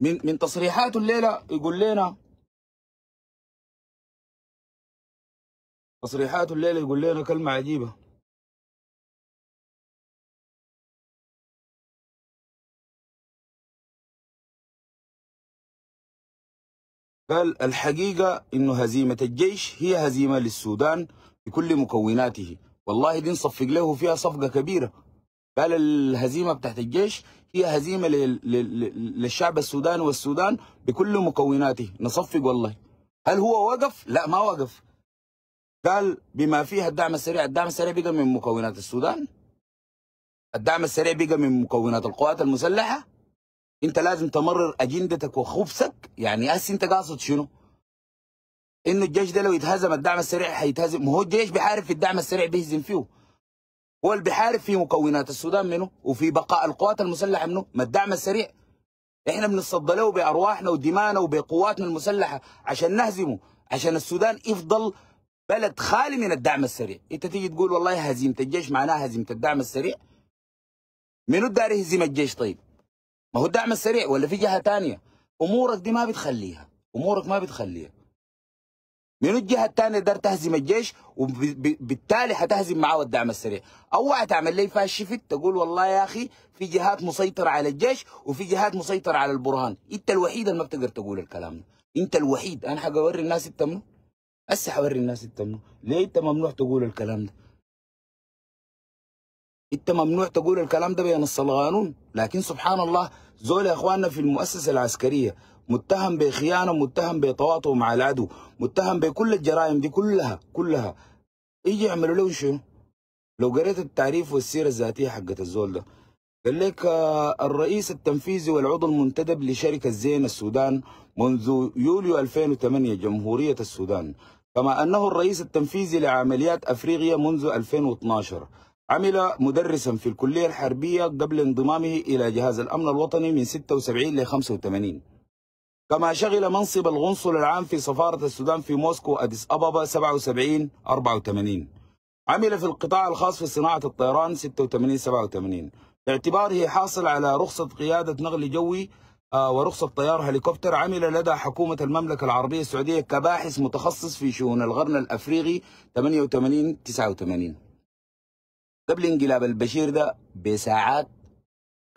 من من تصريحاته الليله يقول لنا تصريحاته الليله يقول لنا كلمه عجيبه قال الحقيقه انه هزيمه الجيش هي هزيمه للسودان بكل مكوناته والله دي نصفق له فيها صفقه كبيره قال الهزيمه بتاعت الجيش هي هزيمه للشعب السوداني والسودان بكل مكوناته نصفق والله هل هو وقف؟ لا ما وقف قال بما فيها الدعم السريع الدعم السريع بقى من مكونات السودان الدعم السريع بقى من مكونات القوات المسلحه انت لازم تمرر اجندتك وخبسك يعني هسه انت قاصد شنو؟ انه الجيش ده لو يتهزم الدعم السريع هيتهزم ما هو الجيش بيعرف في الدعم السريع بيهزم فيه هو اللي بيحارب في مكونات السودان منه وفي بقاء القوات المسلحه منه ما الدعم السريع احنا بنتصدى له بارواحنا ودمانا وبقواتنا المسلحه عشان نهزمه عشان السودان يفضل بلد خالي من الدعم السريع انت تيجي تقول والله هزيمه الجيش معناها هزيمه الدعم السريع منو الدار يهزم الجيش طيب ما هو الدعم السريع ولا في جهه ثانيه امورك دي ما بتخليها امورك ما بتخليها من الجهه الثانيه قدرت تهزم الجيش وبالتالي حتهزم معاه الدعم السريع اوعى تعمل لي فاشفت تقول والله يا اخي في جهات مسيطره على الجيش وفي جهات مسيطره على البرهان انت الوحيد اللي ما بتقدر تقول الكلام ده انت الوحيد انا حوري الناس انت منو هسه حوري الناس انت منو ليه انت ممنوع تقول الكلام ده انت ممنوع تقول الكلام ده بينص القانون لكن سبحان الله زول يا اخواننا في المؤسسه العسكريه متهم بخيانه متهم بتواطؤ مع العدو متهم بكل الجرائم دي كلها كلها يجي يعملوا له شنو لو قريت التعريف والسيره الذاتيه حقت الزول ده قال لك آه، الرئيس التنفيذي والعضو المنتدب لشركة زين السودان منذ يوليو 2008 جمهورية السودان كما أنه الرئيس التنفيذي لعمليات أفريقيا منذ 2012 عمل مدرسا في الكلية الحربية قبل انضمامه إلى جهاز الأمن الوطني من 76 ل 85 كما شغل منصب القنصل العام في سفارة السودان في موسكو أديس أبابا 77 84 عمل في القطاع الخاص في صناعة الطيران 86 87 باعتباره حاصل على رخصة قيادة نقل جوي آه، ورخصة طيار هليكوبتر عمل لدى حكومة المملكة العربية السعودية كباحث متخصص في شؤون القرن الأفريقي 88 89 قبل انقلاب البشير ده بساعات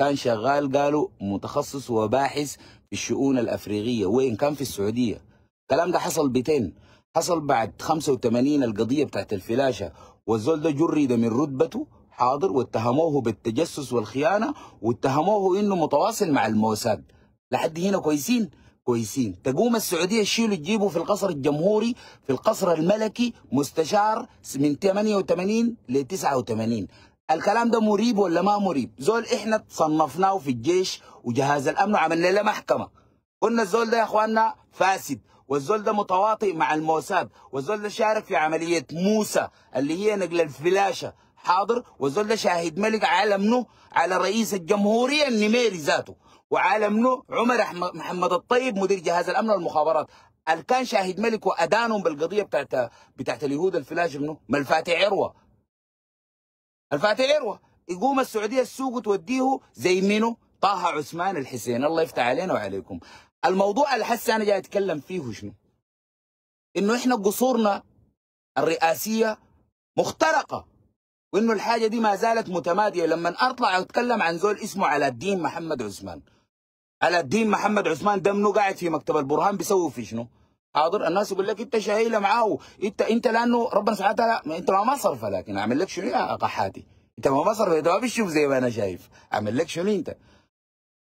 كان شغال قالوا متخصص وباحث في الشؤون الافريقيه وين كان في السعوديه الكلام ده حصل بتين حصل بعد 85 القضيه بتاعت الفلاشه والزول ده جرد من رتبته حاضر واتهموه بالتجسس والخيانه واتهموه انه متواصل مع الموساد لحد هنا كويسين كويسين تقوم السعوديه تشيله تجيبه في القصر الجمهوري في القصر الملكي مستشار من 88 ل 89 الكلام ده مريب ولا ما مريب زول احنا صنفناه في الجيش وجهاز الامن وعملنا له محكمه قلنا الزول ده يا اخواننا فاسد والزول ده متواطئ مع الموساد والزول ده شارك في عمليه موسى اللي هي نقل الفلاشه حاضر والزول ده شاهد ملك على منه على رئيس الجمهوريه النميري ذاته وعلى منه عمر محمد الطيب مدير جهاز الامن والمخابرات اللي كان شاهد ملك وادانهم بالقضيه بتاعت بتاعت اليهود الفلاشه منه ما الفاتح عروه الفاتح عروه يقوم السعوديه السوق وتوديه زي منو طه عثمان الحسين الله يفتح علينا وعليكم الموضوع اللي حس انا جاي اتكلم فيه شنو انه احنا قصورنا الرئاسيه مخترقه وانه الحاجه دي ما زالت متماديه لما اطلع اتكلم عن زول اسمه على الدين محمد عثمان على الدين محمد عثمان دمنه قاعد في مكتب البرهان بيسوي في شنو حاضر الناس يقول لك انت شهيله معاه انت انت لانه ربنا سبحانه وتعالى انت ما مصرفه لكن اعمل لك شنو يا قحاتي انت ما مصرفه انت ما بتشوف زي ما انا شايف اعمل لك شنو انت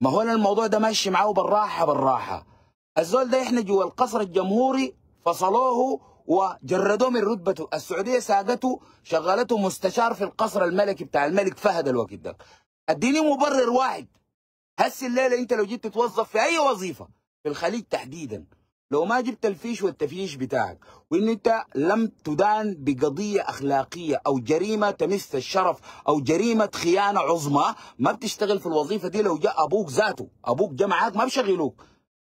ما هو انا الموضوع ده ماشي معاه بالراحه بالراحه الزول ده احنا جوا القصر الجمهوري فصلوه وجردوه من رتبته السعوديه ساقته شغلته مستشار في القصر الملكي بتاع الملك فهد الوقت ده اديني مبرر واحد هسي الليله انت لو جيت تتوظف في اي وظيفه في الخليج تحديدا لو ما جبت الفيش والتفيش بتاعك وان انت لم تدان بقضيه اخلاقيه او جريمه تمس الشرف او جريمه خيانه عظمى ما بتشتغل في الوظيفه دي لو جاء ابوك ذاته ابوك جمعك معاك ما بشغلوك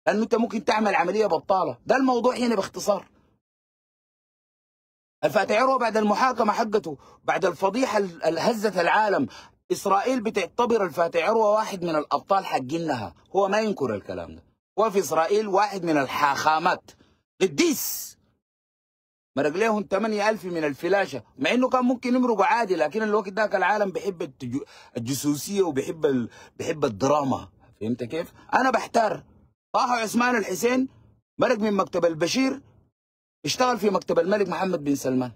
لانه انت ممكن تعمل عمليه بطاله ده الموضوع هنا باختصار الفاتعيرو بعد المحاكمه حقته بعد الفضيحه اللي هزت العالم اسرائيل بتعتبر الفاتعيرو واحد من الابطال حقينها هو ما ينكر الكلام ده وفي إسرائيل واحد من الحاخامات قديس مرق لهم 8000 من الفلاشة مع انه كان ممكن يمرقوا عادي لكن الوقت ذاك العالم بيحب الجسوسيه وبيحب ال... بيحب الدراما فهمت كيف؟ انا بحتار طه عثمان الحسين مرق من مكتب البشير اشتغل في مكتب الملك محمد بن سلمان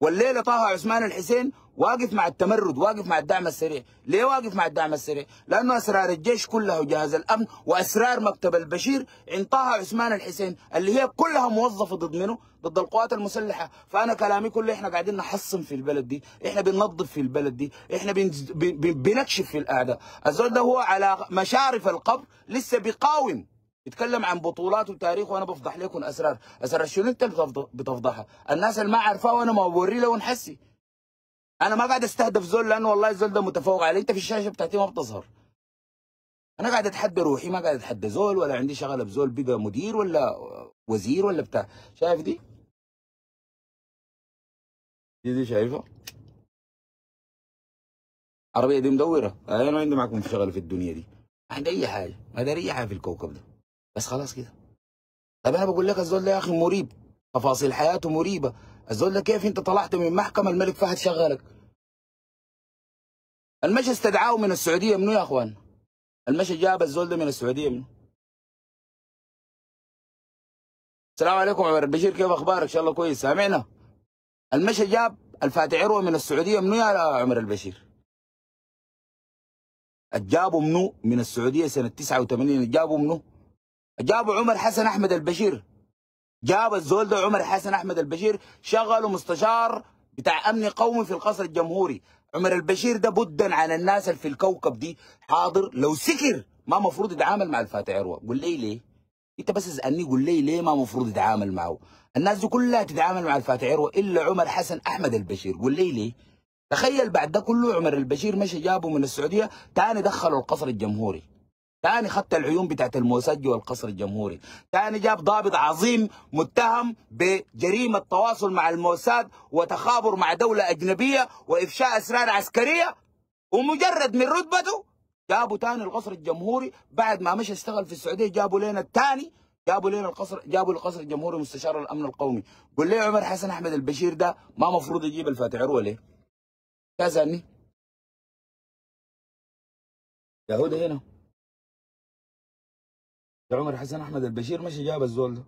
والليله طه عثمان الحسين واقف مع التمرد واقف مع الدعم السريع ليه واقف مع الدعم السريع لانه اسرار الجيش كلها وجهاز الامن واسرار مكتب البشير عند طه عثمان الحسين اللي هي كلها موظفه ضد منه ضد القوات المسلحه فانا كلامي كله احنا قاعدين نحصن في البلد دي احنا بننظف في البلد دي احنا بنكشف في الاعداء الزول ده هو على مشارف القبر لسه بيقاوم يتكلم عن بطولات وتاريخ وانا بفضح لكم اسرار اسرار شنو انت بتفضحها الناس اللي ما عارفاه وانا ما بوري لهم ونحسي انا ما قاعد استهدف زول لانه والله الزول ده متفوق علي انت في الشاشه بتاعتي ما بتظهر انا قاعد اتحدى روحي ما قاعد اتحدى زول ولا عندي شغله بزول بقى مدير ولا وزير ولا بتاع شايف دي دي, دي شايفها عربيه دي مدوره انا ما عندي معكم في شغله في الدنيا دي ما عندي اي حاجه ما داري اي حاجه في الكوكب ده بس خلاص كده طب انا بقول لك الزول ده يا اخي مريب تفاصيل حياته مريبه الزول ده كيف انت طلعت من محكمه الملك فهد شغلك المشي استدعاه من السعوديه منو يا اخوان المشي جاب الزول ده من السعوديه منو السلام عليكم عمر بشير كيف اخبارك ان شاء الله كويس سامعنا المشي جاب الفاتح عروه من السعوديه منو يا عمر البشير جابوا منو من السعوديه سنه 89 جابوا منو جابوا عمر حسن احمد البشير جاب الزول ده عمر حسن احمد البشير شغله مستشار بتاع امن قومي في القصر الجمهوري عمر البشير ده بدا عن الناس اللي في الكوكب دي حاضر لو سكر ما مفروض يتعامل مع الفاتح عروه قول لي ليه انت بس اسالني قول لي ليه ما مفروض يتعامل معه الناس دي كلها تتعامل مع الفاتح عروه الا عمر حسن احمد البشير قول لي ليه تخيل بعد ده كله عمر البشير مشى جابه من السعوديه تاني دخله القصر الجمهوري تاني خط العيون بتاعت الموسج والقصر الجمهوري تاني جاب ضابط عظيم متهم بجريمة تواصل مع الموساد وتخابر مع دولة أجنبية وإفشاء أسرار عسكرية ومجرد من رتبته جابوا تاني القصر الجمهوري بعد ما مشى اشتغل في السعودية جابوا لنا التاني جابوا لنا القصر جابوا القصر الجمهوري مستشار الامن القومي قول لي عمر حسن احمد البشير ده ما مفروض يجيب الفاتح عروه ليه؟ تسالني؟ يهودي هنا عمر حسن احمد البشير مش جاب الزول ده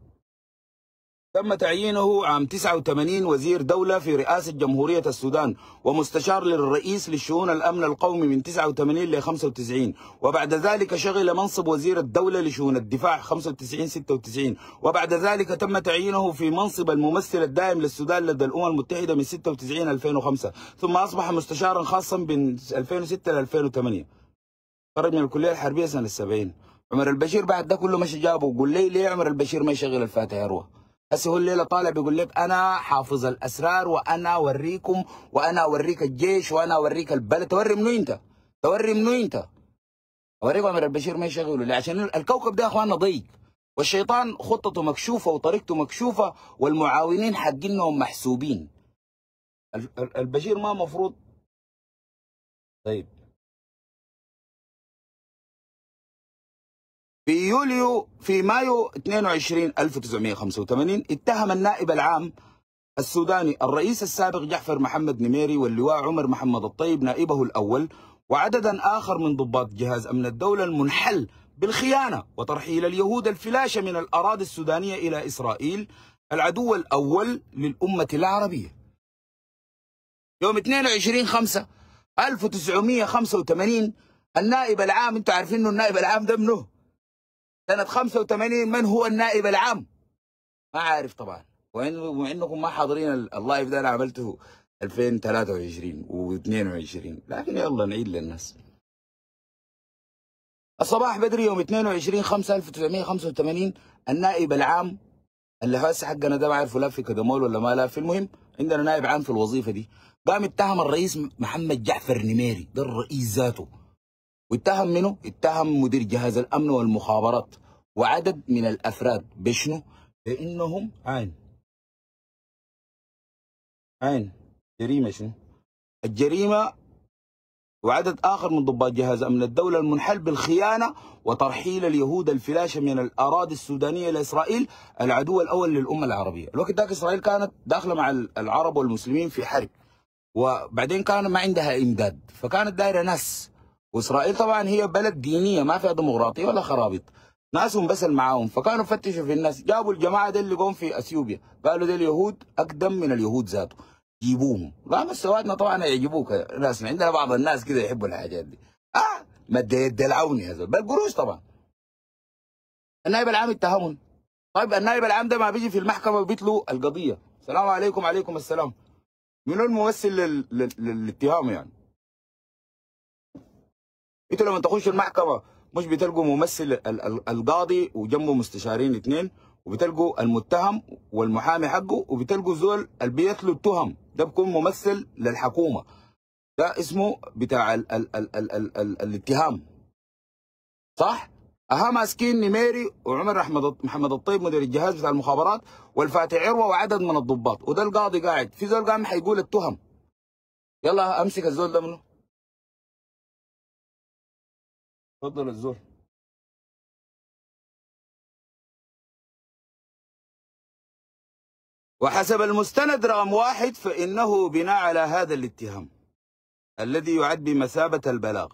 تم تعيينه عام 89 وزير دولة في رئاسة جمهورية السودان ومستشار للرئيس لشؤون الأمن القومي من 89 ل 95 وبعد ذلك شغل منصب وزير الدولة لشؤون الدفاع 95 96 وبعد ذلك تم تعيينه في منصب الممثل الدائم للسودان لدى الأمم المتحدة من 96 2005 ثم أصبح مستشارا خاصا من 2006 ل 2008 خرج من الكلية الحربية سنة 70 عمر البشير بعد ده كله مش جابه قول لي ليه عمر البشير ما يشغل الفاتحه يروى هسه هو الليله طالع بيقول لك انا حافظ الاسرار وانا اوريكم وانا اوريك الجيش وانا اوريك البلد توري منو انت؟ توري منو انت؟ اوريك عمر البشير ما يشغله ليه؟ عشان الكوكب ده يا اخواننا ضيق والشيطان خطته مكشوفه وطريقته مكشوفه والمعاونين حقينهم محسوبين البشير ما مفروض طيب في يوليو في مايو 22 1985 اتهم النائب العام السوداني الرئيس السابق جعفر محمد نميري واللواء عمر محمد الطيب نائبه الأول وعددا آخر من ضباط جهاز أمن الدولة المنحل بالخيانة وترحيل اليهود الفلاشة من الأراضي السودانية إلى إسرائيل العدو الأول للأمة العربية يوم 22 5 1985 النائب العام انتم عارفين انه النائب العام ده منه سنة 85 من هو النائب العام ما عارف طبعا ومع انكم ما حاضرين اللايف ده انا عملته 2023 و22 لكن يلا نعيد للناس الصباح بدري يوم 22 5 1985 النائب العام اللي هسه حقنا ده ما لا في كدمول ولا ما في المهم عندنا نائب عام في الوظيفه دي قام اتهم الرئيس محمد جعفر نميري ده الرئيس ذاته واتهم منه اتهم مدير جهاز الامن والمخابرات وعدد من الافراد بشنو بانهم عين عين جريمه شنو الجريمه وعدد آخر من ضباط جهاز أمن الدولة المنحل بالخيانة وترحيل اليهود الفلاشة من الأراضي السودانية لإسرائيل العدو الأول للأمة العربية الوقت ذاك إسرائيل كانت داخلة مع العرب والمسلمين في حرب وبعدين كان ما عندها إمداد فكانت دايرة ناس واسرائيل طبعا هي بلد دينيه ما فيها ديمقراطيه ولا خرابيط ناسهم بس معاهم فكانوا فتشوا في الناس جابوا الجماعه دي اللي قوم في اثيوبيا قالوا دي اليهود اقدم من اليهود ذاته جيبوهم قام السوادنا طبعا يعجبوك ناس عندنا بعض الناس كده يحبوا الحاجات دي اه ما دلعوني هذول قروش طبعا النائب العام اتهمهم طيب النائب العام ده ما بيجي في المحكمه بيتلو القضيه السلام عليكم عليكم السلام منو الممثل للاتهام يعني انتوا لما تخشوا المحكمه مش بتلقوا ممثل القاضي وجنبه مستشارين اثنين وبتلقوا المتهم والمحامي حقه وبتلقوا زول اللي بيتلو التهم ده بيكون ممثل للحكومه ده اسمه بتاع ال ال ال ال ال ال الاتهام صح؟ اها ماسكين نميري وعمر احمد محمد الطيب مدير الجهاز بتاع المخابرات والفاتح عروه وعدد من الضباط وده القاضي قاعد في زول قام حيقول التهم يلا امسك الزول ده منه تفضل الزهر وحسب المستند رقم واحد فإنه بناء على هذا الاتهام الذي يعد بمثابة البلاغ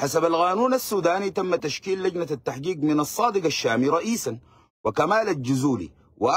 حسب القانون السوداني تم تشكيل لجنة التحقيق من الصادق الشامي رئيسا وكمال الجزولي